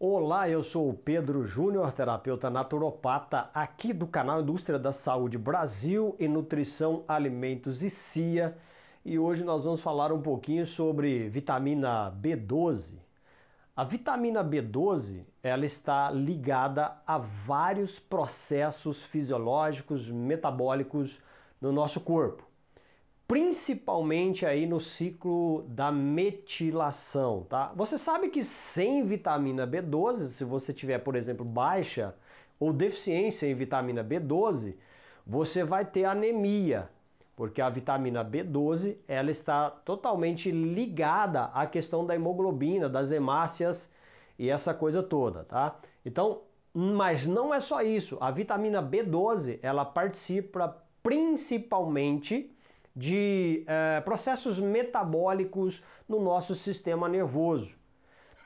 Olá, eu sou o Pedro Júnior, terapeuta naturopata aqui do canal Indústria da Saúde Brasil e Nutrição, Alimentos e CIA. E hoje nós vamos falar um pouquinho sobre vitamina B12. A vitamina B12, ela está ligada a vários processos fisiológicos, metabólicos no nosso corpo principalmente aí no ciclo da metilação, tá? Você sabe que sem vitamina B12, se você tiver, por exemplo, baixa ou deficiência em vitamina B12, você vai ter anemia, porque a vitamina B12, ela está totalmente ligada à questão da hemoglobina, das hemácias e essa coisa toda, tá? Então, mas não é só isso. A vitamina B12, ela participa principalmente de é, processos metabólicos no nosso sistema nervoso.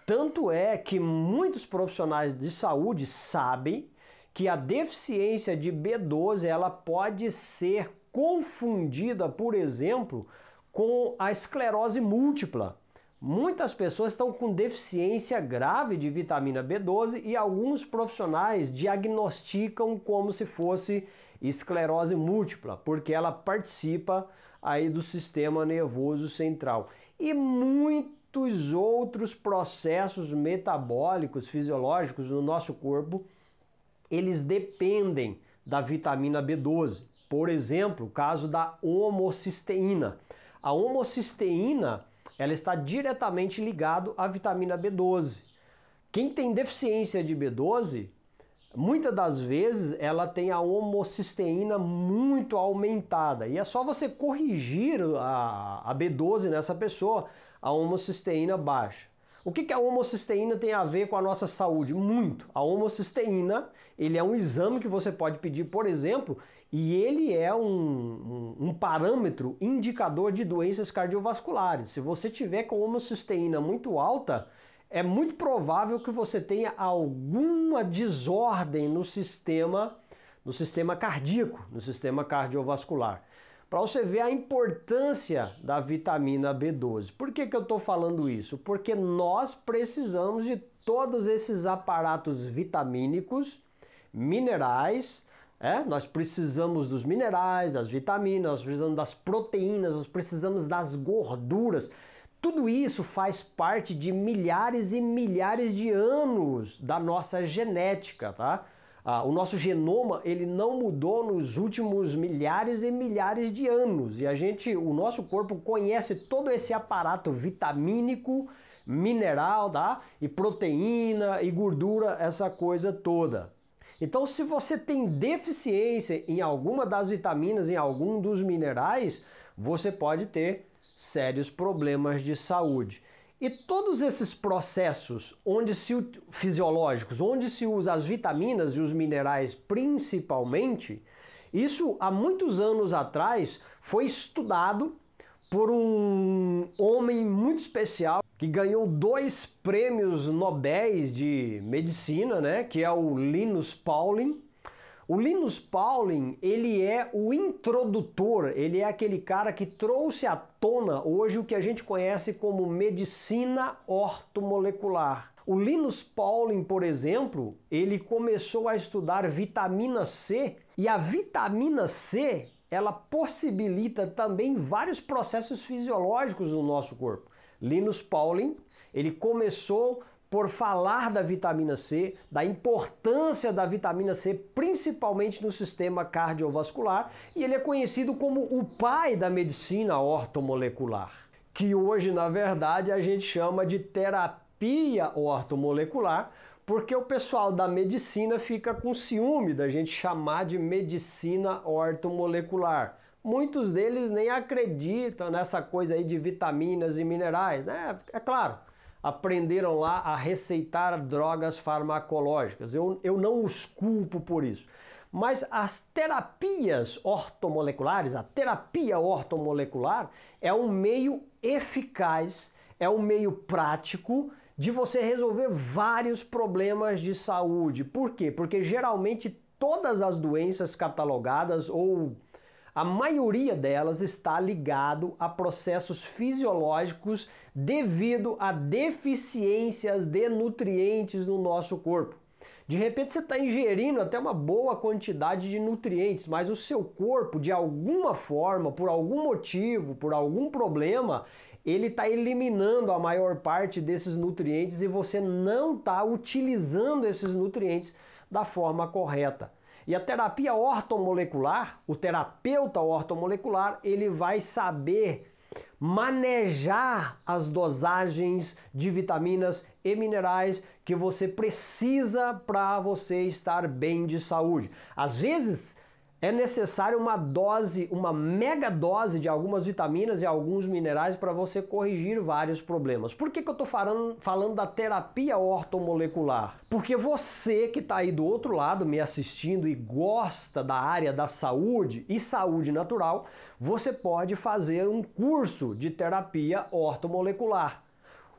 Tanto é que muitos profissionais de saúde sabem que a deficiência de B12 ela pode ser confundida, por exemplo, com a esclerose múltipla Muitas pessoas estão com deficiência grave de vitamina B12 e alguns profissionais diagnosticam como se fosse esclerose múltipla, porque ela participa aí do sistema nervoso central. E muitos outros processos metabólicos fisiológicos no nosso corpo, eles dependem da vitamina B12. Por exemplo, o caso da homocisteína. A homocisteína ela está diretamente ligado à vitamina B12. Quem tem deficiência de B12, muitas das vezes ela tem a homocisteína muito aumentada e é só você corrigir a, a B12 nessa pessoa, a homocisteína baixa. O que, que a homocisteína tem a ver com a nossa saúde? Muito. A homocisteína, ele é um exame que você pode pedir, por exemplo, e ele é um, um, um parâmetro indicador de doenças cardiovasculares. Se você tiver com homocisteína muito alta, é muito provável que você tenha alguma desordem no sistema no sistema cardíaco, no sistema cardiovascular. Para você ver a importância da vitamina B12. Por que, que eu estou falando isso? Porque nós precisamos de todos esses aparatos vitamínicos, minerais, é? Nós precisamos dos minerais, das vitaminas, nós precisamos das proteínas, nós precisamos das gorduras. Tudo isso faz parte de milhares e milhares de anos da nossa genética, tá? Ah, o nosso genoma ele não mudou nos últimos milhares e milhares de anos e a gente, o nosso corpo conhece todo esse aparato vitamínico, mineral, tá? E proteína e gordura, essa coisa toda. Então, se você tem deficiência em alguma das vitaminas, em algum dos minerais, você pode ter sérios problemas de saúde. E todos esses processos onde se fisiológicos, onde se usa as vitaminas e os minerais principalmente, isso há muitos anos atrás foi estudado por um homem muito especial que ganhou dois prêmios Nobéis de medicina, né, que é o Linus Pauling, o Linus Pauling, ele é o introdutor, ele é aquele cara que trouxe à tona hoje o que a gente conhece como medicina ortomolecular. O Linus Pauling, por exemplo, ele começou a estudar vitamina C e a vitamina C ela possibilita também vários processos fisiológicos no nosso corpo. Linus Pauling, ele começou por falar da vitamina C, da importância da vitamina C, principalmente no sistema cardiovascular, e ele é conhecido como o pai da medicina ortomolecular, que hoje, na verdade, a gente chama de terapia ortomolecular, porque o pessoal da medicina fica com ciúme da gente chamar de medicina ortomolecular. Muitos deles nem acreditam nessa coisa aí de vitaminas e minerais, né? É claro aprenderam lá a receitar drogas farmacológicas. Eu, eu não os culpo por isso. Mas as terapias ortomoleculares, a terapia ortomolecular, é um meio eficaz, é um meio prático de você resolver vários problemas de saúde. Por quê? Porque geralmente todas as doenças catalogadas ou a maioria delas está ligado a processos fisiológicos devido a deficiências de nutrientes no nosso corpo. De repente você está ingerindo até uma boa quantidade de nutrientes, mas o seu corpo, de alguma forma, por algum motivo, por algum problema, ele está eliminando a maior parte desses nutrientes e você não está utilizando esses nutrientes da forma correta. E a terapia ortomolecular, o terapeuta ortomolecular, ele vai saber manejar as dosagens de vitaminas e minerais que você precisa para você estar bem de saúde. Às vezes, é necessário uma dose, uma mega dose de algumas vitaminas e alguns minerais para você corrigir vários problemas. Por que, que eu estou falando, falando da terapia ortomolecular? Porque você que está aí do outro lado me assistindo e gosta da área da saúde e saúde natural, você pode fazer um curso de terapia ortomolecular.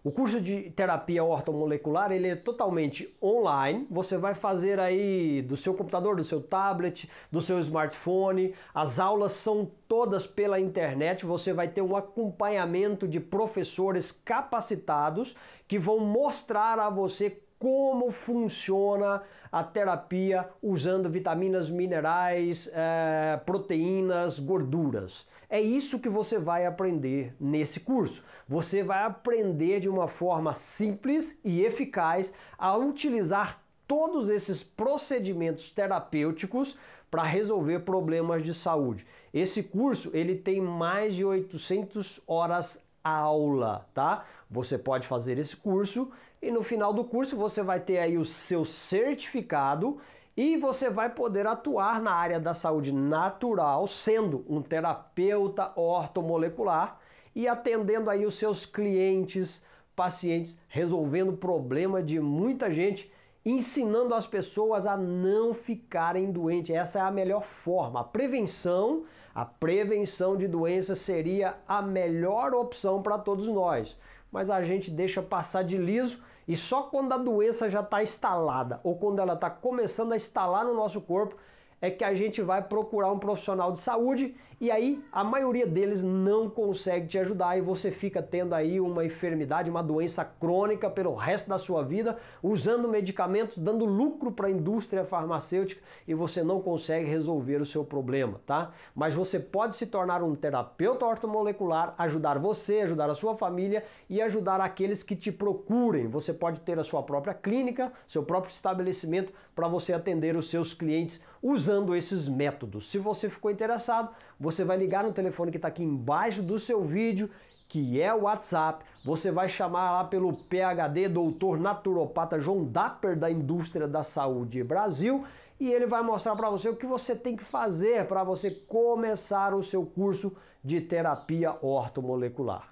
O curso de terapia ortomolecular ele é totalmente online. Você vai fazer aí do seu computador, do seu tablet, do seu smartphone. As aulas são todas pela internet. Você vai ter um acompanhamento de professores capacitados que vão mostrar a você como funciona a terapia usando vitaminas, minerais, é, proteínas, gorduras. É isso que você vai aprender nesse curso. Você vai aprender de uma forma simples e eficaz a utilizar todos esses procedimentos terapêuticos para resolver problemas de saúde. Esse curso ele tem mais de 800 horas aula, tá? Você pode fazer esse curso e no final do curso você vai ter aí o seu certificado e você vai poder atuar na área da saúde natural sendo um terapeuta ortomolecular e atendendo aí os seus clientes, pacientes, resolvendo problema de muita gente, ensinando as pessoas a não ficarem doentes. Essa é a melhor forma. A prevenção a prevenção de doenças seria a melhor opção para todos nós, mas a gente deixa passar de liso e só quando a doença já está instalada ou quando ela está começando a instalar no nosso corpo é que a gente vai procurar um profissional de saúde e aí a maioria deles não consegue te ajudar e você fica tendo aí uma enfermidade, uma doença crônica pelo resto da sua vida, usando medicamentos, dando lucro para a indústria farmacêutica e você não consegue resolver o seu problema, tá? Mas você pode se tornar um terapeuta ortomolecular, ajudar você, ajudar a sua família e ajudar aqueles que te procurem. Você pode ter a sua própria clínica, seu próprio estabelecimento para você atender os seus clientes usando esses métodos. Se você ficou interessado, você vai ligar no telefone que está aqui embaixo do seu vídeo, que é o WhatsApp. Você vai chamar lá pelo PHD, doutor naturopata João Dapper, da Indústria da Saúde Brasil, e ele vai mostrar para você o que você tem que fazer para você começar o seu curso de terapia ortomolecular.